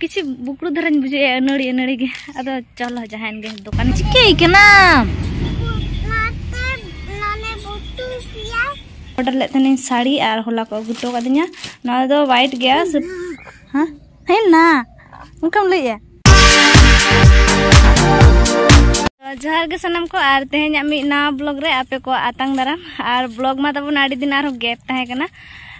किसी बुकड़ू धरा बुझे अनड़ी अनड़ी के अब चलो जहान के दुकान चिकेना ऑर्डर लेते साड़ी और होला को अगुटो का व्हाइट गया हाँ है ना उनका लैया ᱡᱚᱦᱟᱨ ᱜᱮ ᱥᱟᱱᱟᱢ ᱠᱚ ᱟᱨ ᱛᱮᱦᱮᱧᱟᱜ ᱢᱤᱫ ᱱᱟᱣᱟ ᱵᱞᱚᱜ ᱨᱮ ᱟᱯᱮ ᱠᱚ ᱟᱛᱟᱝ ᱫᱟᱨᱟᱢ ᱟᱨ ᱵᱞᱚᱜ ᱢᱟ ᱛᱟᱵᱚᱱ ᱟᱹᱰᱤ ᱫᱤᱱ ᱟᱨᱦᱚᱸ ᱜᱮᱯ ᱛᱟᱦᱮᱸ ᱠᱟᱱᱟ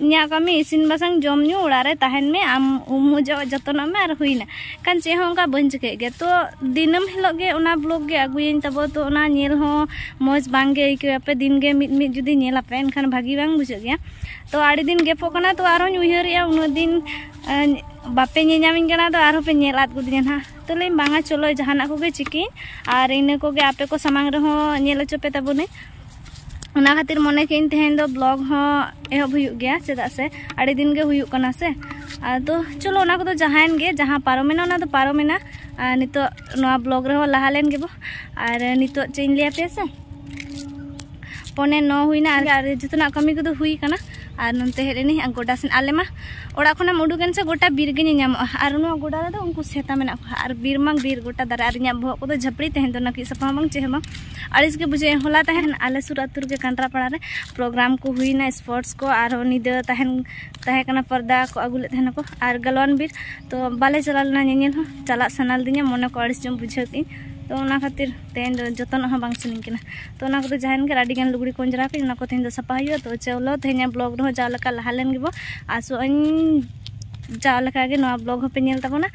ᱤᱧᱟᱹᱜ ᱠᱟᱹᱢᱤ ᱤᱥᱤᱱ ᱵᱟᱥᱟᱝ ᱡᱚᱢ ᱧᱩ ᱚᱲᱟᱜ ᱨᱮ ᱛᱟᱦᱮᱱ ᱢᱮ ᱟᱢ ᱩᱢᱩᱡᱚᱜ ᱡᱚᱛᱚᱱᱚᱜ ᱢᱮ ᱟᱨ ᱦᱩᱭᱱᱟ ᱠᱷᱟᱱ ᱪᱮᱫ ᱦᱚᱸ ᱚᱱᱠᱟ ᱵᱟᱹᱧ ᱪᱤᱠᱟᱹᱭ ᱜᱮ ᱛᱚ ᱫᱤᱱᱟᱹᱢ ᱦᱤᱞᱳᱜ ᱜᱮ ᱚᱱᱟ ᱵᱞᱚᱜ ᱜᱮ ᱟᱹᱜᱩᱭᱟᱹᱧ ᱛᱟᱵᱚ ᱛᱚ ᱚᱱᱟ ᱧᱮᱞ ᱦᱚᱸ ᱢᱚᱡᱽ ᱵᱟᱝ ᱜᱮ ᱟᱹᱭᱠᱟᱹᱣᱟᱯᱮ ᱫᱤᱱ ᱜᱮ ᱢᱤᱫ ᱢᱤᱫ ᱡᱩᱫᱤ ᱧᱮᱞᱟᱯᱮ ᱮᱱᱠᱷᱟᱱ ᱵᱷᱟᱹᱜᱤ ᱵᱟᱝ ᱵᱩᱡᱷᱟᱹᱜ ᱜᱮᱭᱟ ᱛᱚ ᱟᱹᱰᱤ ᱫᱤᱱ ᱜᱮᱯᱚᱜ ᱠᱟᱱᱟ ᱛᱚ ᱟᱨᱦᱚᱸᱧ ᱩᱭᱦᱟᱹᱨᱮᱜᱼᱟ ᱩᱱᱟᱹᱜ ᱫᱤᱱ बापे नामिन तो आरोप नेल आदगुदी ना तो लें बांगा चलो जहां को चिकी और इनको आपे को सामान रहो नेल चोपे तबने ᱚᱱᱟ ᱠᱷᱟᱹᱛᱤᱨ ᱢᱚᱱᱮ ᱠᱮᱜ ᱤᱧ ᱛᱮᱦᱮᱧ ᱫᱚ ᱵᱞᱚᱜ ᱦᱚᱸ ᱮᱦᱚᱵ ᱦᱩᱭᱩᱜ ᱜᱮᱭᱟ ᱪᱮᱫᱟᱜ ᱥᱮ ᱟᱹᱰᱤ ᱫᱤᱱ ᱜᱮ ᱦᱩᱭᱩᱜ ᱠᱟᱱᱟ ᱥᱮ ᱟᱫᱚ ᱪᱚᱞᱚ ᱚᱱᱟ ᱠᱚᱫᱚ ᱡᱟᱦᱟᱸᱭᱮᱱ ᱜᱮ ᱡᱟᱦᱟᱸ ᱯᱟᱨᱚᱢᱮᱱᱟ ᱚᱱᱟ ᱫᱚ ᱯᱟᱨᱚᱢᱮᱱᱟ ᱟᱨ ᱱᱤᱛᱚᱜ ᱱᱚᱣᱟ ᱵᱞᱚᱜ ᱨᱮᱦᱚᱸ ᱞᱟᱦᱟ ᱞᱮᱱ ᱜᱮᱵᱚ ᱟᱨ ᱱᱤᱛᱚᱜ ᱪᱮᱫ ᱤᱧ ᱞᱟᱹᱭ ᱟᱯᱮᱭᱟ ᱥᱮ ᱯᱚᱱᱮ ᱱᱚ ᱦᱩᱭᱱᱟ ᱟᱨ ᱡᱚᱛᱚᱱᱟᱜ ᱠᱟᱹᱢᱤ ᱠᱚᱫᱚ ᱦᱩᱭ ᱠᱟᱱᱟ तेहरें ग आलेम खुना उडुकन से गोटा बरगे गोडा सेता मे बर बर गोटा दारे बहुत को झपड़ी तेहन नाकि सपा बा चेहे बाड़ी के बुझे होला तहन आलेसुर अतुर के कंड्रापड़ा प्रोग्राम को हुईना स्पोर्ट्स को निदेना पर्दा को अगुले को गलवान बर तो बाले चला चला सना दी मन को अड़ी चम बुझे तीन तो खातिर तेन जतन बा सीनी तो जहां अगर लुगड़ी को जरा पे तेन सापा हुए तो चल तेजा ब्लग रो जा लहाले गो आसोन जाके ब्लग हे निलताबना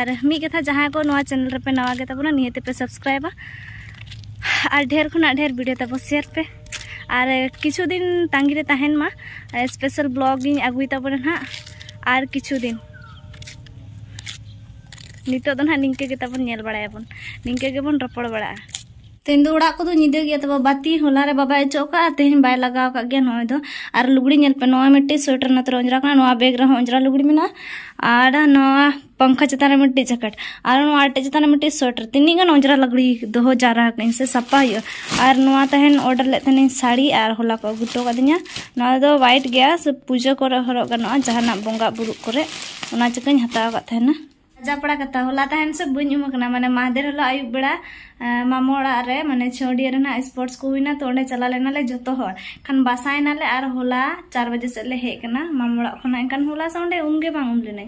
और मी कथा जहाँ को चैनल पे नवागे नियते पे सबसक्राइबा और ढेर खुना ढेर भिडियो तब शेयर पे और किचुदिन तंगी तहन स्पेशल ब्लग अगुताबना हाँ और किचुदी নিতো দন হাঁ নিংকে গেতা বন নেল বাড়ায় বন নিংকে গে বন রপড় বাড়া তিন দুড়া কোদু নিদে গিয়া তবা বাতি হলা রে বাবাে চোকা তেহিন বাই লাগাও কা গিয়া ন হই দ আর লুগড়ি নেল পে নোয়া মিটি সোটার নত্র অঞ্জরাক নোয়া বেক গ্রো হ অঞ্জরা লুগড়ি মিনা আর নোয়া পংখা চতারে মিটি জকট আর নোয়া আটে চতানে মিটি সোটার তিনি গন অঞ্জরা লুগড়ি দহ জারাক ইনসে সপা হয় আর নোয়া তাহেন অর্ডার লেতেনি সারি আর হলা কো গুতো কদিনা নোয়া দও হোয়াইট গেয়া সব পূজা করে হরো গন ন জহানা বঙা বুরু করে ওনা চকাই হতা কা থেনা ᱡᱟᱯᱲᱟ ᱠᱟᱛᱟ ᱦᱚᱞᱟ ᱛᱟᱦᱮᱱ ᱥᱮ ᱵᱟᱹᱧ ᱩᱢ ᱟᱠᱟᱱᱟ ᱢᱟᱱᱮ ᱢᱟᱦᱫᱮᱨ ᱦᱤᱞᱳᱜ ᱟᱹᱭᱩᱵ ᱵᱮᱲᱟ ᱢᱟᱢᱟ ᱚᱲᱟᱜ ᱨᱮ ᱢᱟᱱᱮ ᱪᱷᱚᱰᱤᱭᱟᱹ ᱨᱮᱱᱟᱜ ᱥᱯᱳᱨᱴᱥ ᱠᱚ ᱦᱩᱭᱱᱟ ᱛᱚ ᱚᱸᱰᱮ ᱪᱟᱞᱟᱣ ᱞᱮᱱᱟᱞᱮ ᱡᱚᱛᱚ ᱦᱚᱲ ᱠᱷᱟᱱ ᱵᱟᱥᱟᱭᱱᱟᱞᱮ ᱟᱨ ᱦᱚᱞᱟ ᱪᱟᱨ ᱵᱟᱡᱮ ᱥᱮᱫ ᱞᱮ ᱦᱮᱡ ᱟᱠᱟᱱᱟ ᱢᱟᱢᱟ ᱚᱲᱟᱜ ᱠᱷᱚᱱᱟᱜ ᱮᱱᱠᱷᱟᱱ ᱦᱚᱞᱟ ᱥᱮ ᱚᱸᱰᱮ ᱩᱢᱜᱮ ᱵᱟᱝ ᱩᱢ ᱞᱤᱱᱟᱹᱧ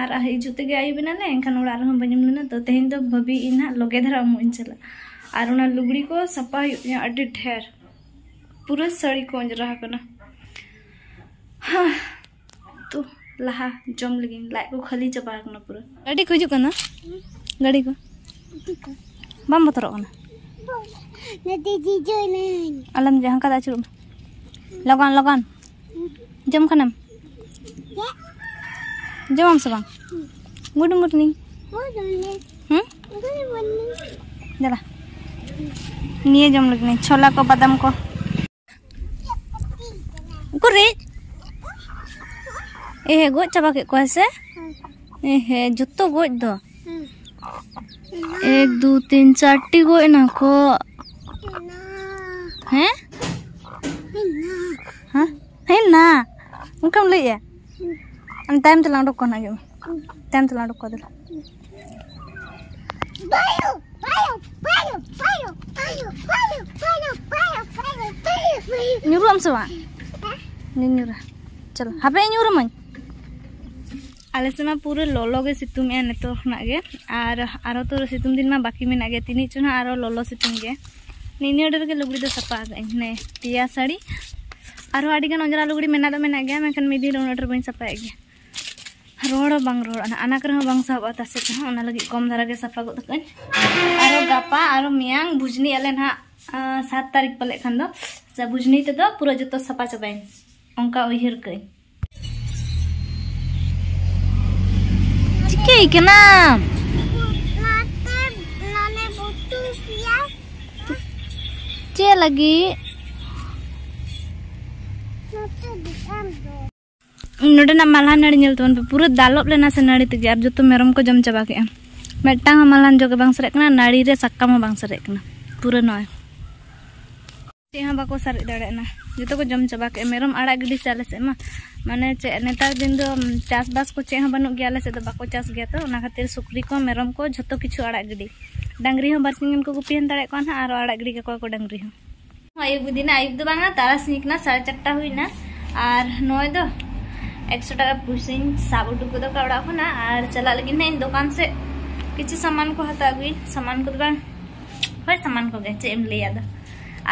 ᱟᱨ ᱦᱤᱡᱩᱜ ᱛᱮᱜᱮ ᱟᱹᱭᱩᱵ ᱮᱱᱟᱞᱮ ᱮᱱᱠᱷᱟᱱ ᱚᱲᱟᱜ ᱨᱮᱦᱚᱸ ᱵᱟᱹᱧ ᱩᱢ ᱞᱮᱱᱟ ᱛᱚ ᱛᱮᱦᱮᱧ ᱫᱚ ᱵᱷᱟᱹᱵᱤ ᱤᱧ ᱦᱟᱸᱜ ᱞᱚᱜᱮ ᱫᱷᱟᱨᱟ ᱩᱢᱩᱜ ᱤᱧ ᱪᱟᱞᱟᱜᱼᱟ ᱟᱨ ᱚᱱᱟ ᱞᱩᱜᱽᱲᱤ ᱠᱚ ᱥᱟᱯᱟ ᱦᱩᱭᱩᱜ ᱛᱤᱧᱟ ᱟᱹᱰᱤ ᱰᱷᱮᱨ ᱯᱩᱨᱟᱹ ᱥᱟᱹᱲᱤ ᱠᱚ ᱚᱸᱡᱽᱨᱟ ᱟᱠᱟᱱᱟ ᱦᱟᱸ ᱛᱚ laha jom lagi like gua coba agno pura gadi kuju kana gadi ku motor kana nanti jijo alam jangan kata curum jom kana jom am sebang good morning good morning hmm good morning jala niye jom lagi nih chola ko badam kurit Eh, gue coba ke kuasa. Eh, eh jutu gue itu. Eh, dua, tiga, empat, tiga gue enak kok. Hah? Hah? Hei, na. Mungkin beli ya. An time terlalu dekat nanya. Time terlalu dekat dulu. Bayu, bayu, bayu, bayu, bayu, bayu, bayu, bayu, bayu, bayu, bayu. Nyuruh am sewa. Nih nyuruh. Cepat. Apa yang nyuruh mana? आलेसमा पूरे ललगे सितुम नेतर सितुम दिन में बाकी मेना तीन चुना और ललो सितुमे निनियोडे लुगड़ी सापा ने पिया साड़ी और अंजरा लुगड़ी मेना मेखान मे दिन उन्टर बी सापागे रोड़ बांग रोड़ अनाक बांग साबा ता से कम दारागे साफा गुद और गपा और मैं भुजनी आल ना सात तारीख पाले खान भुजनी तुरा जो साफा चाबा उनका उहर कई Kita enam. lagi. Nanti diambil. malahan nari itu, untuk puro dallopnya nasi nari itu, ya, justru merumku jam coba ke. Metang malan juga bangserekna, nari deh saka mau bangserekna, pura noir. ᱪᱮᱫ ᱦᱚᱸ ᱵᱟᱠᱚ ᱥᱟᱨᱮᱡ ᱫᱟᱲᱮᱭᱟᱜᱼᱟ ᱡᱚᱛᱚ ᱠᱚ ᱡᱚᱢ ᱪᱟᱵᱟ ᱠᱮᱜᱼᱟ ᱢᱮᱨᱚᱢ ᱟᱲᱟᱜ ᱜᱤᱰᱤ ᱥᱮ ᱟᱞᱮ ᱥᱮᱫ ᱢᱟ ᱢᱟᱱᱮ ᱪᱮᱫ ᱱᱮᱛᱟᱨ ᱫᱤᱱ ᱫᱚ ᱪᱟᱥᱵᱟᱥ ᱠᱚ ᱪᱮᱫ ᱦᱚᱸ ᱵᱟᱹᱱᱩᱜ ᱜᱮᱭᱟ ᱟᱞᱮ ᱥᱮᱫ ᱫᱚ ᱵᱟᱠᱚ ᱪᱟᱥ ᱜᱮᱭᱟ ᱛᱚ ᱚᱱᱟ ᱠᱷᱟᱹᱛᱤᱨ ᱥᱩᱠᱨᱤ ᱠᱚ ᱢᱮᱨᱚᱢ ᱠᱚ ᱡᱚᱛᱚ ᱠᱤᱪᱷᱩ ᱟᱲᱟᱜ ᱜᱤᱰᱤ ᱰᱟᱝᱨᱤ ᱦᱚᱸ ᱵᱟᱨᱥᱤᱧ ᱜᱟᱱ ᱠᱚ ᱜᱩᱯᱤᱦᱮᱱ ᱫᱟᱲᱮᱭᱟᱜ ᱠᱚᱣᱟ ᱦᱟᱸᱜ ᱟᱨ ᱟᱲᱟᱜ ᱜᱤᱰᱤ ᱠᱟᱠᱚᱣᱟ ᱠᱚ ᱰᱟᱝᱨᱤ ᱦᱚᱸ ᱟᱹᱭᱩᱵ ᱫᱤᱱ ᱟᱹᱭᱩᱵ ᱫᱚ ᱵᱟᱝᱟ ᱛᱟᱨᱟᱥᱤᱧ ᱠᱟᱱᱟ ᱥᱟᱲᱮ ᱪᱟᱨᱴᱟ ᱦᱩᱭᱱᱟ ᱟᱨ ᱱᱚᱜᱼᱚᱭ ᱫᱚ ᱮᱠᱥᱚ ᱴᱟᱠᱟ ᱯᱩᱭᱥᱟᱧ ᱥᱟᱵ ᱩᱰᱩᱠ ᱠᱟᱫᱟ ᱚᱲᱟᱜ ᱠᱷᱚᱱᱟᱜ ᱟᱨ ᱪᱟᱞᱟᱜ ᱞᱟᱹᱜᱤᱫ ᱱᱟᱜ ᱤᱧ ᱫᱚᱠᱟᱱ ᱥᱮᱫ ᱠᱤᱪᱷᱩ ᱥᱟᱢᱟᱱ ᱠᱚ ᱦᱟᱛᱟᱣ ᱟᱹᱜᱩᱭ ᱥᱟᱢᱟᱱ ᱠᱚᱫᱚ ᱵᱟᱝ ᱦᱳᱭ ᱥᱟᱢᱟᱱ ᱠᱚᱜᱮ ᱪᱮᱫ ᱮᱢ ᱞᱟᱹᱭᱟ ᱟᱫᱚ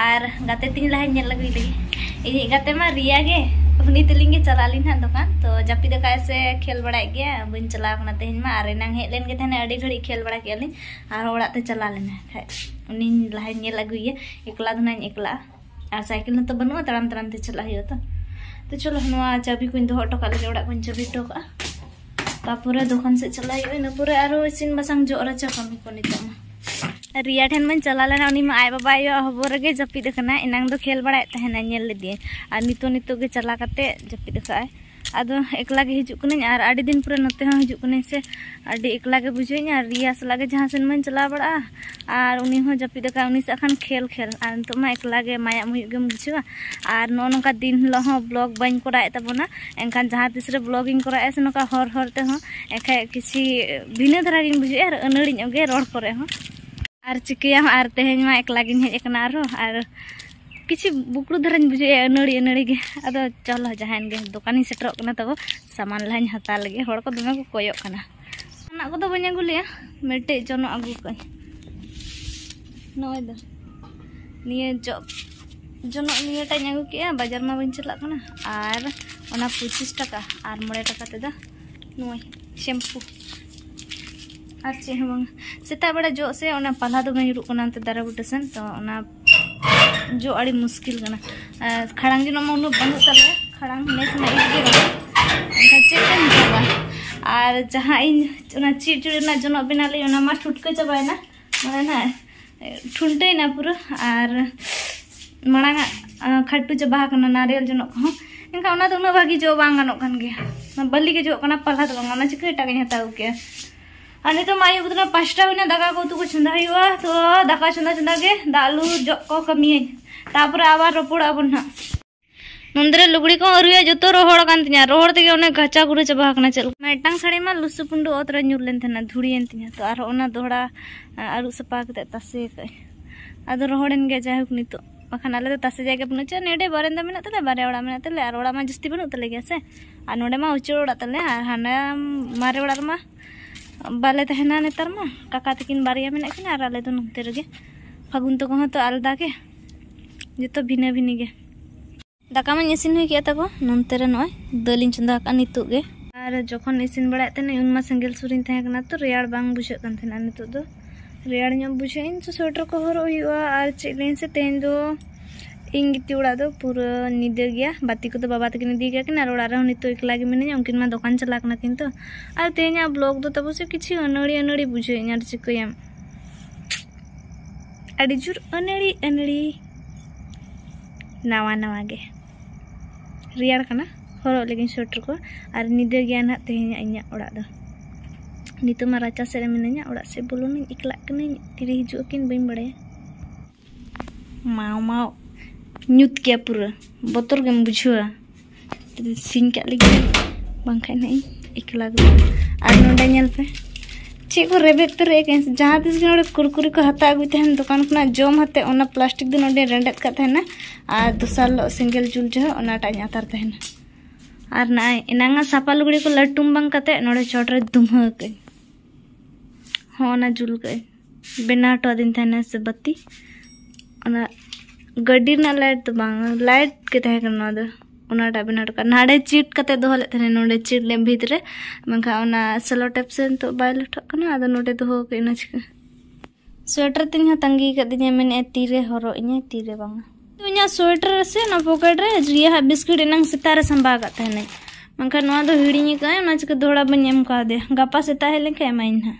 और गाते तीन लहा नेल लगी गाते मा रिया गे उनी तलिंग गे चला लिन हां दुकान तो जापी दका से खेल बड़ा गे बिन चला तेहन मा अरे नंग हेलेन गे थाने अडी घड़ी खेल बड़ा के लिन और ओड़ा चला लिन खाय उनी लहा नेल लगी ये एकला दुना एकला और साइकिल तो बनुआ तड़म तड़म चला हियो तो तो चलो नवा चाबी कुछ दो हटो काले ओड़ा चाबी टोका तापुरे दुकान से चला हियो ना पुरे आरो इसिन बसंग जोरा कमी को नितमा रिया ठेन बन चला लेना उनी में आई बाबा हबो रगे जपीद करना इनांग दो तो खेल बड़ा तहना नेल और नितो नितो के चला करते जपीद का अब एकला के हजूँ और दिन पूरा नते हजूँ से एकला बुझे रिया सलागे जहाँ सेन चला बड़ा और उनी हो का से खेल खेल और तो एकला के माया मुयुगम बुझुआ और नो नोका दिन हिलो हो एनखान जहाँ तीस रे कराए से नोका हर हर ते हो एखान किसी बुझे और अनड़ी रोड ar cikiam lagi tehen ma ek lagin hek naro ar kichi bukru dharan buju e anuri anuri ge ado cholo jahan ge dukani setrok kana tabo saman lain hatal ge hor ko dume ko koyok kana anak ko to banyak guli ya mete jono agu kai noida nia job jono nia ta nyangu ke ya bajar ma bin lagi, kana ar ona pucis taka ar mure taka teda noi shampoo आर चे सेता बड़ा जो से पाला तो मैं हूँ दारा बुटे सन तो जो अड़ी मुश्किल करना खड़ा जो नमें उन्ना बंद तब खड़ा इगे चेकें और जहाँ चीट चुड़ी जो बना ली ठुटक चाबाना मैं ठुटेना पूरा और मांग खाटू चाबाक नारियल जो इनका उन्ना भागी जो बाली के जो पाला तो चिका इटा हत्या ᱟᱨ ᱱᱤᱛᱚᱜ ᱢᱟᱭᱩ ᱠᱚᱫᱚ ᱯᱟᱥᱴᱟ ᱦᱩᱭᱱᱟ ᱫᱟᱠᱟ ᱠᱚ ᱩᱛᱩ ᱠᱚ ᱪᱚᱸᱫᱟ ᱦᱩᱭᱩᱜᱼᱟ ᱛᱚ ᱫᱟᱠᱟ ᱪᱚᱸᱫᱟ ᱪᱚᱸᱫᱟ ᱜᱮ ᱫᱟᱞᱩ ᱡᱚᱜ ᱠᱚ ᱠᱟᱹᱢᱤᱭᱟᱹᱧ ᱛᱟᱯᱚᱨᱮ ᱟᱵᱟᱨ ᱨᱚᱯᱚᱲᱟ ᱵᱚᱱ ᱦᱟᱸᱜ ᱱᱚᱸᱫᱨᱮ ᱞᱩᱜᱽᱲᱤ ᱠᱚ ᱟᱹᱨᱩᱭᱟ ᱡᱚᱛᱚ ᱨᱚᱦᱚᱲ ᱠᱟᱱ ᱛᱤᱧᱟ ᱨᱚᱦᱚᱲ ᱛᱮᱜᱮ ᱚᱱᱟ ᱜᱟᱪᱟ ᱜᱩᱨᱩ ᱪᱟᱵᱟ ᱟᱠᱟᱱᱟ ᱪᱮᱫ ᱢᱤᱫᱴᱟᱝ ᱥᱟᱲᱤ ᱢᱟ ᱞᱩᱥᱩ ᱯᱩᱸᱰᱩ ᱚᱛ ᱨᱮ ᱧᱩᱨ ᱞᱮᱱ ᱛᱟᱦᱮᱱᱟ ᱫᱷᱩᱲᱤᱭᱮᱱ ᱛᱤᱧᱟ ᱛᱚ ᱟᱨᱦᱚᱸ ᱚᱱᱟ ᱫᱚᱦᱲᱟ ᱟᱹᱨᱩᱵ ᱥᱟᱯᱷᱟ ᱠᱟᱛᱮ ᱛᱟᱥᱮ ᱠᱟᱜ ᱟᱫᱚ ᱨᱚᱦᱚᱲᱮᱱ ᱜᱮ ᱡᱟᱭᱦᱳᱠ ᱱᱤᱛᱚᱜ ᱵᱟᱠᱷᱟᱱ ᱟᱞᱮ ᱫᱚ ᱛᱟᱥᱮ ᱡᱟᱭᱜᱟ ᱵᱟᱹᱱᱩᱜ ᱪᱮ ᱱᱮᱰᱮ ᱵᱟᱨᱮᱱᱫᱟ ᱢᱮᱱᱟᱜ ᱛᱟᱞᱮ ᱵᱟᱨᱭᱟ ᱚᱲᱟᱜ ᱢᱮᱱᱟᱜ ᱛᱟᱞᱮ ᱟᱨ ᱚᱲᱟᱜ ᱢᱟ ᱡᱟᱹᱥᱛᱤ ᱵᱟᱹᱱᱩᱜ ᱛᱟᱞᱮ ᱜᱮᱭᱟ ᱥᱮ ᱟᱨ ᱱᱚᱰᱮ ᱢᱟ ᱩᱪᱟᱹᱲ ᱚᱲᱟᱜ ᱛᱟᱞᱮ ᱟᱨ ᱦᱟᱱᱟ ᱢᱟᱨᱮ ᱚᱲᱟᱜ ᱨᱮᱢᱟ बालेना नेतार मा काका तकिन बारिया मे आले तो नुते रे फागुन तक तो आलदा के जो तो भिना भिनी गे दाकाम इसिन तब ना दल चंदा नितुगे और जो इसिन बड़ा तेने उनमा सेंगल सुरी थे तो रेड़ बा बुझे नितुद रेड़ बुझे सोटर को हर हो चलें से तेज inggiti ura tu pura nidegia batiku tu babatik nidegia kena rura rau nitu ikilagi menenya mungkin ma dokan celak na kinto al blog tu tapi sih kici anori onori bujo ini ada sih kuyam ada jur onori onori nawa nawa ge riar kana horo lagi shorter ko ar nidegia na tenya inya ura tu nitu ma raca sere menenya ura sih bulu nih ikilak kena tiri hijau kini bing bade mau mau ᱧᱩᱛ ᱜᱮᱭᱟ ᱯᱩᱨᱟᱹ ᱵᱚᱛᱚᱨ ᱜᱮᱢ ᱵᱩᱡᱷᱟᱹᱣᱟ ᱥᱤᱧ ᱠᱟᱜ ᱞᱟᱹᱜᱤᱫ ᱵᱟᱝᱠᱷᱟᱱ ᱦᱟᱸᱜ ᱤᱧ ᱮᱠᱞᱟ ᱜᱮ ᱟᱨ ᱱᱚᱰᱮ ᱧᱮᱞ ᱯᱮ ᱪᱮᱫ ᱠᱚ ᱨᱮᱵᱮᱫ ᱩᱛᱟᱹᱨᱮᱜᱼᱟ ᱠᱤᱱ ᱡᱟᱦᱟᱸ ᱛᱤᱥ ᱜᱮ ᱱᱚᱰᱮ ᱠᱩᱨᱠᱩᱨᱤ ᱠᱚ ᱦᱟᱛᱟᱣ ᱟᱹᱜᱩᱭ ᱛᱟᱦᱮᱱ ᱫᱚᱠᱟᱱ ᱠᱷᱚᱱᱟᱜ ᱡᱚᱢ ᱦᱟᱛᱮ ᱚᱱᱟ ᱯᱞᱟᱥᱴᱤᱠ ᱫᱚ ᱱᱚᱰᱮ ᱨᱮᱸᱰᱮᱫ ᱠᱟᱜ ᱛᱟᱦᱮᱱᱟ ᱟᱨ ᱫᱚᱥᱟᱨ ᱦᱤᱞᱳᱜ ᱥᱮᱸᱜᱮᱞ ᱡᱩᱞ ᱡᱚᱦᱚᱜ ᱚᱱᱟᱴᱟᱜ ᱤᱧ ᱟᱛᱟᱨ ᱛᱟᱦᱮᱱᱟ ᱟᱨ ᱱᱟᱜᱼᱟᱭ ᱮᱱᱟᱝᱟ ᱥᱟᱯᱟ ᱞᱩᱜᱽᱲᱤ ᱠᱚ ᱞᱟᱹᱴᱩᱢ ᱵᱟᱝ ᱠᱟᱛᱮ ᱱᱚᱰᱮ ᱪᱚᱴ ᱨᱮ ᱫᱩᱢᱦᱟᱹ ᱠᱟᱹᱧ ᱦᱚᱸ ᱚᱱᱟ ᱡᱩᱞ ᱠᱟᱹᱧ ᱵᱮᱱᱟᱣ ᱦᱚᱴᱚ ᱟᱹᱫᱤᱧ ᱛᱟᱦᱮᱱᱟ ᱥᱮ ᱵᱟᱹᱛᱤ ᱚᱱᱟ गाड़ी लाइट तो बांग लाइट के ᱚᱱᱟᱴᱟᱜ ᱵᱮᱱᱟᱣ ᱠᱟᱜ ᱱᱟᱰᱮ ᱪᱤᱴ ᱠᱟᱛᱮ ᱫᱚᱦᱚ ᱞᱮᱫ ᱛᱟᱦᱮᱱᱟ ᱱᱚᱰᱮ ᱪᱤᱴ ᱞᱮᱢ ᱵᱷᱤᱛ ᱨᱮ ᱢᱮᱱᱠᱷᱟᱱ ᱚᱱᱟ ᱥᱮᱞᱚ ᱴᱮᱯ ᱥᱮ ᱱᱤᱛᱚᱜ ᱵᱟᱭ ᱞᱚᱴᱚᱜ ᱠᱟᱱᱟ ᱟᱫᱚ ᱱᱚᱰᱮ ᱫᱚᱦᱚ ᱠᱟᱜ ᱤᱱᱟᱹ ᱪᱤᱠᱟᱹ ᱥᱳᱭᱮᱴᱟᱨ ᱛᱤᱧ ᱦᱚᱸ ᱛᱟᱸᱜᱤ ᱠᱟᱫᱤᱧᱟ ᱢᱮᱱᱮᱜᱼᱟ ᱛᱤᱨᱮ ᱦᱚᱨᱚᱜ ᱤᱧᱟᱹ ᱛᱤᱨᱮ ᱵᱟᱝᱟ ᱤᱧᱟᱹᱜ ᱥᱳᱭᱮᱴᱟᱨ ᱥᱮ ᱚᱱᱟ ᱯᱚᱠᱮᱴ ᱨᱮ ᱡᱤᱭᱟᱹ ᱵᱤᱥᱠᱩᱴ ᱮᱱᱟᱝ ᱥᱮᱛᱟᱜ ᱨᱮ ᱥᱟᱢᱵᱟᱣ ᱠᱟᱜ ᱛᱟᱦᱮᱱᱟᱹᱧ ᱢᱮᱱᱠᱷᱟᱱ ᱱᱚᱣᱟ ᱫᱚ ᱦᱤᱲᱤᱧ ᱠᱟᱜᱼᱟ ᱚᱱᱟ ᱪᱤᱠᱟᱹ ᱫᱚᱦᱲᱟ ᱵᱟᱹᱧ ᱮᱢ ᱠᱟᱣᱫᱮᱭᱟ ᱜᱟᱯᱟ ᱥᱮᱛᱟᱜ ᱦᱮᱡ ᱞᱮᱱᱠᱷᱟᱱ ᱮᱢᱟᱭᱟᱹᱧ ᱦᱟᱸᱜ